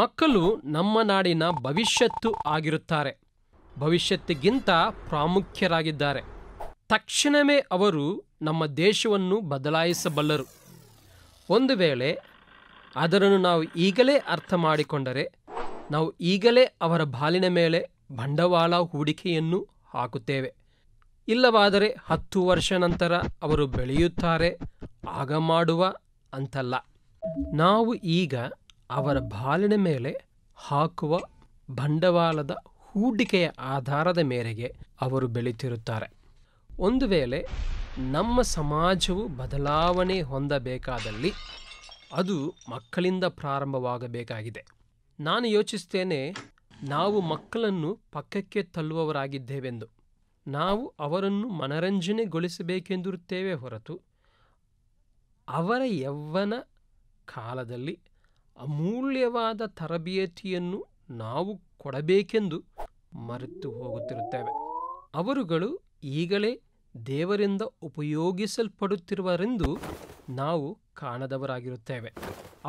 ಮಕ್ಕಳು ನಮ್ಮ ನಾಡಿನ ಭವಿಷ್ಯತ್ತು ಆಗಿರುತ್ತಾರೆ ಭವಿಷ್ಯತ್ತಿಗಿಂತ ಪ್ರಾಮುಖ್ಯರಾಗಿದ್ದಾರೆ ತಕ್ಷಣವೇ ಅವರು ನಮ್ಮ ದೇಶವನ್ನು ಬದಲಾಯಿಸಬಲ್ಲರು ಒಂದು ವೇಳೆ ಅದರನ್ನು ನಾವು ಈಗಲೇ ಅರ್ಥ ಮಾಡಿಕೊಂಡರೆ ನಾವು ಈಗಲೇ ಅವರ ಬಾಲಿನ ಮೇಲೆ ಬಂಡವಾಳ ಹೂಡಿಕೆಯನ್ನು ಹಾಕುತ್ತೇವೆ ಇಲ್ಲವಾದರೆ ಹತ್ತು ವರ್ಷ ನಂತರ ಅವರು ಬೆಳೆಯುತ್ತಾರೆ ಆಗ ಮಾಡುವ ಅಂತಲ್ಲ ನಾವು ಈಗ ಅವರ ಬಾಲಿನ ಮೇಲೆ ಹಾಕುವ ಬಂಡವಾಳದ ಹೂಡಿಕೆಯ ಆಧಾರದ ಮೇರೆಗೆ ಅವರು ಬೆಳೀತಿರುತ್ತಾರೆ ಒಂದು ವೇಳೆ ನಮ್ಮ ಸಮಾಜವು ಬದಲಾವಣೆ ಹೊಂದಬೇಕಾದಲ್ಲಿ ಅದು ಮಕ್ಕಳಿಂದ ಪ್ರಾರಂಭವಾಗಬೇಕಾಗಿದೆ ನಾನು ಯೋಚಿಸ್ತೇನೆ ನಾವು ಮಕ್ಕಳನ್ನು ಪಕ್ಕಕ್ಕೆ ತಳ್ಳುವವರಾಗಿದ್ದೇವೆಂದು ನಾವು ಅವರನ್ನು ಮನರಂಜನೆಗೊಳಿಸಬೇಕೆಂದಿರುತ್ತೇವೆ ಹೊರತು ಅವರ ಯೌವನ ಕಾಲದಲ್ಲಿ ಅಮೂಲ್ಯವಾದ ತರಬೇತಿಯನ್ನು ನಾವು ಕೊಡಬೇಕೆಂದು ಮರೆತು ಹೋಗುತ್ತಿರುತ್ತೇವೆ ಅವರುಗಳು ಈಗಲೇ ದೇವರಿಂದ ಉಪಯೋಗಿಸಲ್ಪಡುತ್ತಿರುವರೆಂದು ನಾವು ಕಾಣದವರಾಗಿರುತ್ತೇವೆ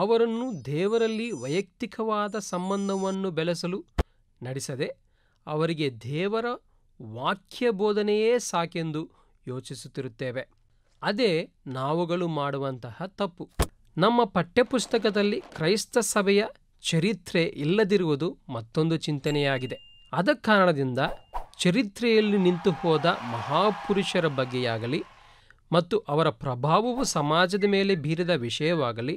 ಅವರನ್ನು ದೇವರಲ್ಲಿ ವೈಯಕ್ತಿಕವಾದ ಸಂಬಂಧವನ್ನು ಬೆಳೆಸಲು ನಡೆಸದೆ ಅವರಿಗೆ ದೇವರ ವಾಕ್ಯ ಬೋಧನೆಯೇ ಸಾಕೆಂದು ಯೋಚಿಸುತ್ತಿರುತ್ತೇವೆ ಅದೇ ನಾವುಗಳು ಮಾಡುವಂತಹ ತಪ್ಪು ನಮ್ಮ ಪಠ್ಯಪುಸ್ತಕದಲ್ಲಿ ಕ್ರೈಸ್ತ ಸಭೆಯ ಚರಿತ್ರೆ ಇಲ್ಲದಿರುವುದು ಮತ್ತೊಂದು ಚಿಂತನೆಯಾಗಿದೆ ಅದ ಕಾರಣದಿಂದ ಚರಿತ್ರೆಯಲ್ಲಿ ನಿಂತು ಹೋದ ಮಹಾಪುರುಷರ ಬಗ್ಗೆಯಾಗಲಿ ಮತ್ತು ಅವರ ಪ್ರಭಾವವು ಸಮಾಜದ ಮೇಲೆ ಬೀರಿದ ವಿಷಯವಾಗಲಿ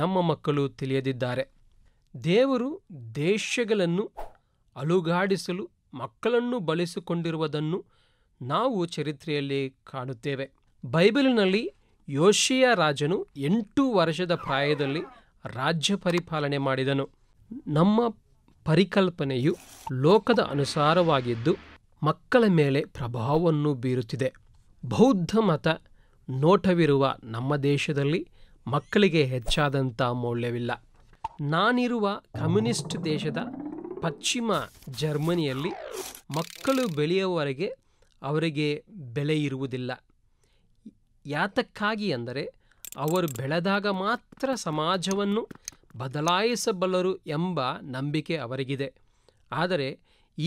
ನಮ್ಮ ಮಕ್ಕಳು ತಿಳಿಯದಿದ್ದಾರೆ ದೇವರು ದೇಶಗಳನ್ನು ಅಲುಗಾಡಿಸಲು ಮಕ್ಕಳನ್ನು ಬಳಸಿಕೊಂಡಿರುವುದನ್ನು ನಾವು ಚರಿತ್ರೆಯಲ್ಲಿ ಕಾಣುತ್ತೇವೆ ಬೈಬಲಿನಲ್ಲಿ ಯೋಶಿಯ ರಾಜನು ಎಂಟು ವರ್ಷದ ಪ್ರಾಯದಲ್ಲಿ ರಾಜ್ಯ ಪರಿಪಾಲನೆ ಮಾಡಿದನು ನಮ್ಮ ಪರಿಕಲ್ಪನೆಯು ಲೋಕದ ಅನುಸಾರವಾಗಿದ್ದು ಮಕ್ಕಳ ಮೇಲೆ ಪ್ರಭಾವವನ್ನು ಬೀರುತ್ತಿದೆ ಬೌದ್ಧ ಮತ ನೋಟವಿರುವ ನಮ್ಮ ದೇಶದಲ್ಲಿ ಮಕ್ಕಳಿಗೆ ಹೆಚ್ಚಾದಂಥ ಮೌಲ್ಯವಿಲ್ಲ ನಾನಿರುವ ಕಮ್ಯುನಿಸ್ಟ್ ದೇಶದ ಪಶ್ಚಿಮ ಜರ್ಮನಿಯಲ್ಲಿ ಮಕ್ಕಳು ಬೆಳೆಯುವವರೆಗೆ ಅವರಿಗೆ ಬೆಲೆ ಇರುವುದಿಲ್ಲ ಯಾತಕ್ಕಾಗಿ ಅಂದರೆ ಅವರು ಬೆಳೆದಾಗ ಮಾತ್ರ ಸಮಾಜವನ್ನು ಬದಲಾಯಿಸಬಲ್ಲರು ಎಂಬ ನಂಬಿಕೆ ಅವರಿಗಿದೆ ಆದರೆ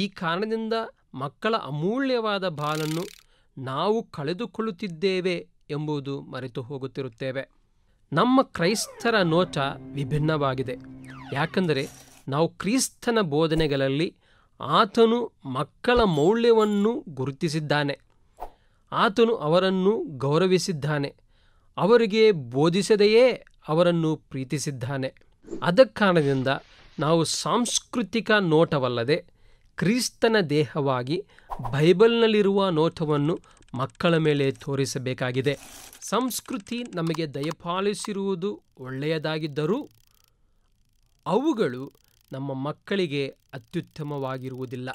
ಈ ಕಾರಣದಿಂದ ಮಕ್ಕಳ ಅಮೂಲ್ಯವಾದ ಬಾಲನ್ನು ನಾವು ಕಳೆದುಕೊಳ್ಳುತ್ತಿದ್ದೇವೆ ಎಂಬುದು ಮರೆತು ಹೋಗುತ್ತಿರುತ್ತೇವೆ ನಮ್ಮ ಕ್ರೈಸ್ತರ ನೋಟ ವಿಭಿನ್ನವಾಗಿದೆ ಯಾಕಂದರೆ ನಾವು ಕ್ರಿಸ್ತನ ಬೋಧನೆಗಳಲ್ಲಿ ಆತನು ಮಕ್ಕಳ ಮೌಲ್ಯವನ್ನು ಗುರುತಿಸಿದ್ದಾನೆ ಆತನು ಅವರನ್ನು ಗೌರವಿಸಿದ್ದಾನೆ ಅವರಿಗೆ ಬೋಧಿಸದೆಯೇ ಅವರನ್ನು ಪ್ರೀತಿಸಿದ್ದಾನೆ ಅದಕ್ಕಾರಣದಿಂದ ನಾವು ಸಾಂಸ್ಕೃತಿಕ ನೋಟವಲ್ಲದೆ ಕ್ರಿಸ್ತನ ದೇಹವಾಗಿ ಬೈಬಲ್ನಲ್ಲಿರುವ ನೋಟವನ್ನು ಮಕ್ಕಳ ಮೇಲೆ ತೋರಿಸಬೇಕಾಗಿದೆ ಸಂಸ್ಕೃತಿ ನಮಗೆ ದಯಪಾಲಿಸಿರುವುದು ಒಳ್ಳೆಯದಾಗಿದ್ದರೂ ಅವುಗಳು ನಮ್ಮ ಮಕ್ಕಳಿಗೆ ಅತ್ಯುತ್ತಮವಾಗಿರುವುದಿಲ್ಲ